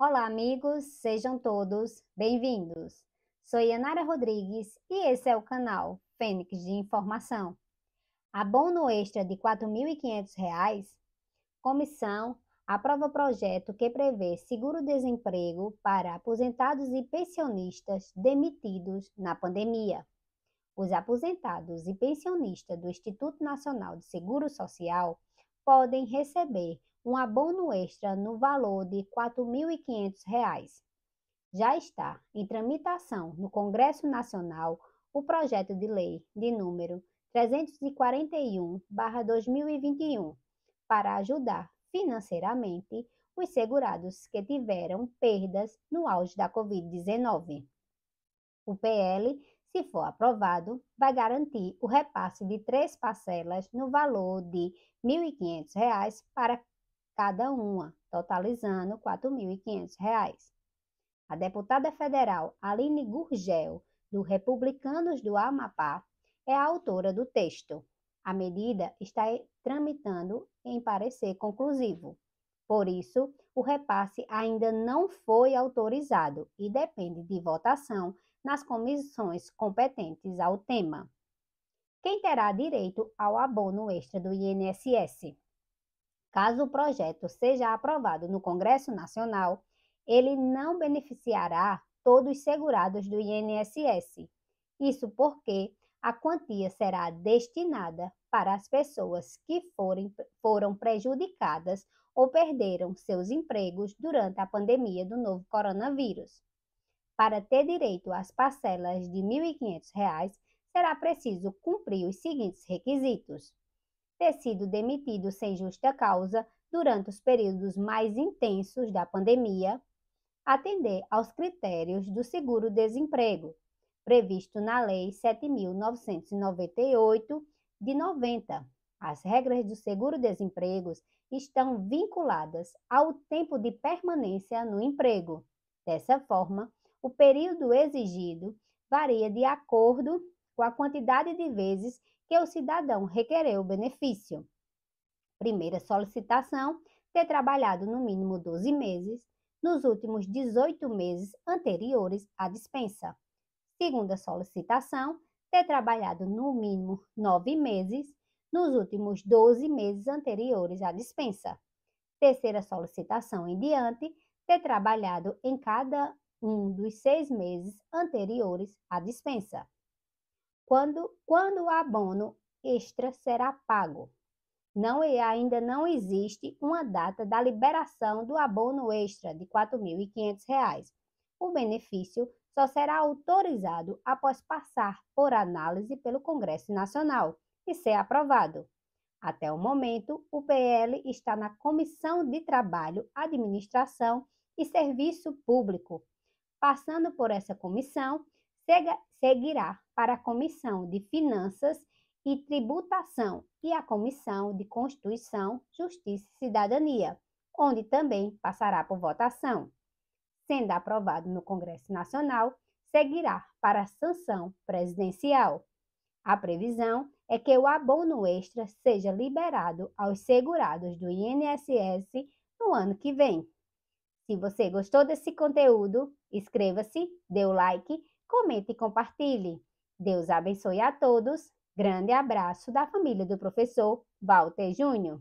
Olá, amigos, sejam todos bem-vindos. Sou Yanara Rodrigues e esse é o canal Fênix de Informação. Abono extra de R$ 4.500, comissão aprova projeto que prevê seguro-desemprego para aposentados e pensionistas demitidos na pandemia. Os aposentados e pensionistas do Instituto Nacional de Seguro Social podem receber um abono extra no valor de R$ 4.500. Já está em tramitação no Congresso Nacional o projeto de lei de número 341/2021 para ajudar financeiramente os segurados que tiveram perdas no auge da COVID-19. O PL, se for aprovado, vai garantir o repasse de três parcelas no valor de R$ 1.500 para cada uma, totalizando R$ 4.500. A deputada federal Aline Gurgel, do Republicanos do Amapá, é a autora do texto. A medida está tramitando em parecer conclusivo. Por isso, o repasse ainda não foi autorizado e depende de votação nas comissões competentes ao tema. Quem terá direito ao abono extra do INSS? Caso o projeto seja aprovado no Congresso Nacional, ele não beneficiará todos os segurados do INSS. Isso porque a quantia será destinada para as pessoas que forem, foram prejudicadas ou perderam seus empregos durante a pandemia do novo coronavírus. Para ter direito às parcelas de R$ 1.500, será preciso cumprir os seguintes requisitos: ter sido demitido sem justa causa durante os períodos mais intensos da pandemia, atender aos critérios do seguro-desemprego, previsto na Lei 7.998 de 90. As regras do seguro-desemprego estão vinculadas ao tempo de permanência no emprego. Dessa forma, o período exigido varia de acordo com a quantidade de vezes que o cidadão requereu o benefício. Primeira solicitação, ter trabalhado no mínimo 12 meses nos últimos 18 meses anteriores à dispensa. Segunda solicitação, ter trabalhado no mínimo 9 meses nos últimos 12 meses anteriores à dispensa. Terceira solicitação em diante, ter trabalhado em cada um dos seis meses anteriores à dispensa quando, quando o abono extra será pago. Não e é, ainda não existe uma data da liberação do abono extra de R$ 4.500. O benefício só será autorizado após passar por análise pelo Congresso Nacional e ser aprovado. Até o momento, o PL está na Comissão de Trabalho, Administração e Serviço Público. Passando por essa comissão, seguirá para a Comissão de Finanças e Tributação e a Comissão de Constituição, Justiça e Cidadania, onde também passará por votação. Sendo aprovado no Congresso Nacional, seguirá para a sanção presidencial. A previsão é que o abono extra seja liberado aos segurados do INSS no ano que vem. Se você gostou desse conteúdo, inscreva-se, dê o like comente e compartilhe. Deus abençoe a todos. Grande abraço da família do professor Walter Júnior.